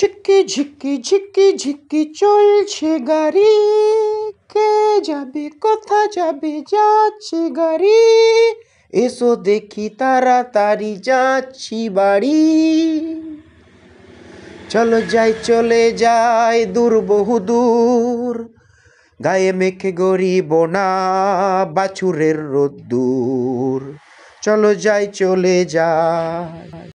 ঝিক্কি ঝিকি ঝিকি ঝিকি চলছে গাড়ি কে যাবে কোথা যাবে যাচ্ছে গাড়ি এসো দেখি তাড়াতাড়ি যাচ্ছি বাড়ি চলো যাই চলে যাই দূর বহু দূর গায়ে মেখে গরিব না বাছুরের রোদ্দুর চলো যাই চলে যাই